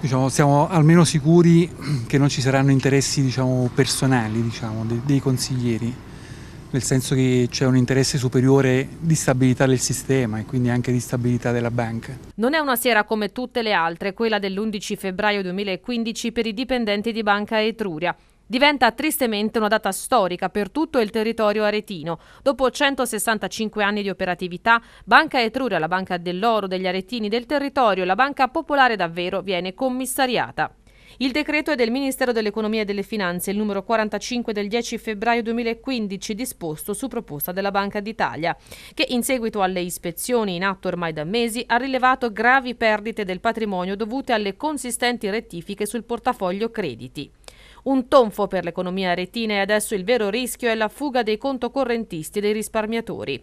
Diciamo, siamo almeno sicuri che non ci saranno interessi diciamo, personali diciamo, dei, dei consiglieri, nel senso che c'è un interesse superiore di stabilità del sistema e quindi anche di stabilità della banca. Non è una sera come tutte le altre, quella dell'11 febbraio 2015 per i dipendenti di Banca Etruria diventa tristemente una data storica per tutto il territorio aretino. Dopo 165 anni di operatività, Banca Etruria, la banca dell'oro degli aretini del territorio, la banca popolare davvero viene commissariata. Il decreto è del Ministero dell'Economia e delle Finanze, il numero 45 del 10 febbraio 2015, disposto su proposta della Banca d'Italia, che in seguito alle ispezioni in atto ormai da mesi ha rilevato gravi perdite del patrimonio dovute alle consistenti rettifiche sul portafoglio crediti. Un tonfo per l'economia retina e adesso il vero rischio è la fuga dei contocorrentisti e dei risparmiatori.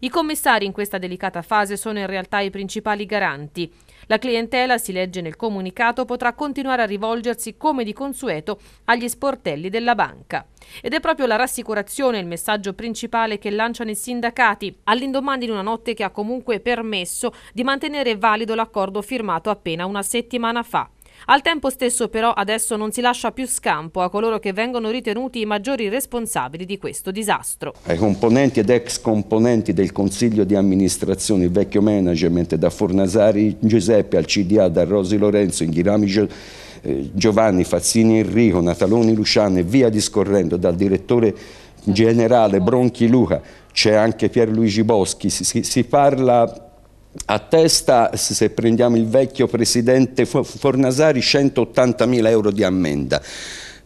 I commissari in questa delicata fase sono in realtà i principali garanti. La clientela, si legge nel comunicato, potrà continuare a rivolgersi come di consueto agli sportelli della banca. Ed è proprio la rassicurazione il messaggio principale che lanciano i sindacati all'indomani di una notte che ha comunque permesso di mantenere valido l'accordo firmato appena una settimana fa. Al tempo stesso però adesso non si lascia più scampo a coloro che vengono ritenuti i maggiori responsabili di questo disastro. Ai componenti ed ex componenti del Consiglio di amministrazione, il vecchio management da Fornasari Giuseppe al CDA, da Rosi Lorenzo, Inghirami eh, Giovanni, Fazzini Enrico, Nataloni Luciano e via discorrendo dal direttore generale Bronchi Luca, c'è anche Pierluigi Boschi, si, si parla a testa, se prendiamo il vecchio presidente Fornasari, 180 mila euro di ammenda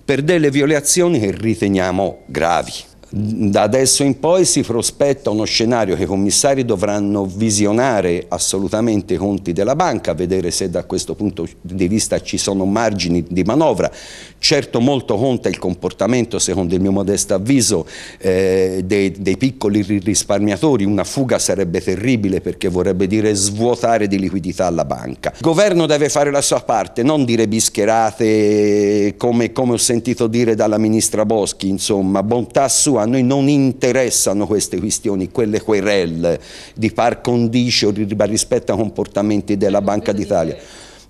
per delle violazioni che riteniamo gravi. Da adesso in poi si prospetta uno scenario che i commissari dovranno visionare assolutamente i conti della banca, vedere se da questo punto di vista ci sono margini di manovra. Certo molto conta il comportamento, secondo il mio modesto avviso, eh, dei, dei piccoli risparmiatori. Una fuga sarebbe terribile perché vorrebbe dire svuotare di liquidità la banca. Il governo deve fare la sua parte, non dire bischerate come, come ho sentito dire dalla ministra Boschi, insomma, bontà sua a noi non interessano queste questioni, quelle querelle di par condicio rispetto ai comportamenti della ecco, Banca d'Italia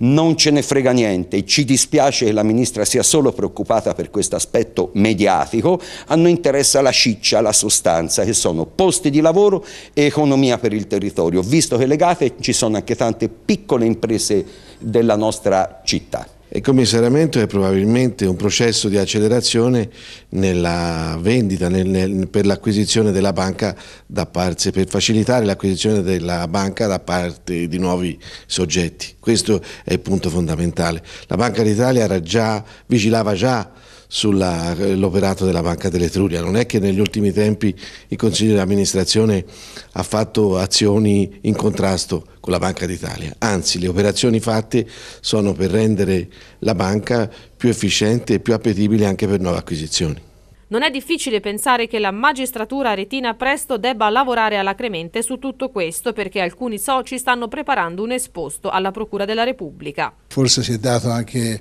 non ce ne frega niente, ci dispiace che la ministra sia solo preoccupata per questo aspetto mediatico, a noi interessa la ciccia, la sostanza, che sono posti di lavoro e economia per il territorio, visto che legate ci sono anche tante piccole imprese della nostra città. Il commissariamento è probabilmente un processo di accelerazione nella vendita, nel, nel, per l'acquisizione della banca da parte, per facilitare l'acquisizione della banca da parte di nuovi soggetti. Questo è il punto fondamentale. La Banca d'Italia già, vigilava già sull'operato eh, della Banca dell'Etruria. Non è che negli ultimi tempi il Consiglio di amministrazione ha fatto azioni in contrasto con la Banca d'Italia, anzi le operazioni fatte sono per rendere la banca più efficiente e più appetibile anche per nuove acquisizioni. Non è difficile pensare che la magistratura retina presto debba lavorare alacremente su tutto questo perché alcuni soci stanno preparando un esposto alla Procura della Repubblica. Forse si è dato anche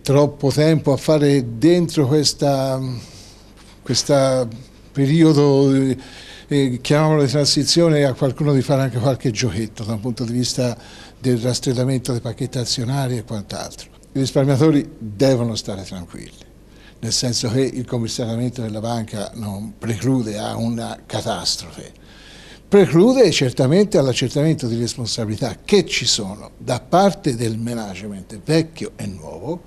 troppo tempo a fare dentro questo periodo, eh, chiamiamolo di transizione, a qualcuno di fare anche qualche giochetto da un punto di vista del rastrellamento dei pacchetti azionari e quant'altro. I risparmiatori devono stare tranquilli, nel senso che il commissariamento della banca non preclude a una catastrofe, preclude certamente all'accertamento di responsabilità che ci sono da parte del management vecchio e nuovo,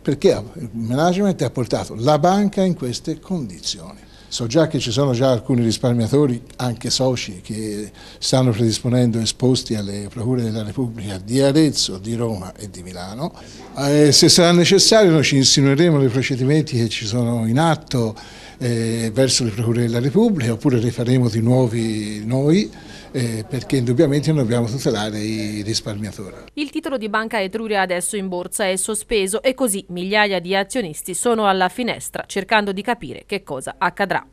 perché il management ha portato la banca in queste condizioni. So già che ci sono già alcuni risparmiatori, anche soci, che stanno predisponendo esposti alle procure della Repubblica di Arezzo, di Roma e di Milano. Eh, se sarà necessario noi ci insinueremo nei procedimenti che ci sono in atto eh, verso le procure della Repubblica oppure ne faremo di nuovi noi eh, perché indubbiamente dobbiamo tutelare i risparmiatori. Il titolo di Banca Etruria adesso in borsa è sospeso e così migliaia di azionisti sono alla finestra cercando di capire che cosa accadrà.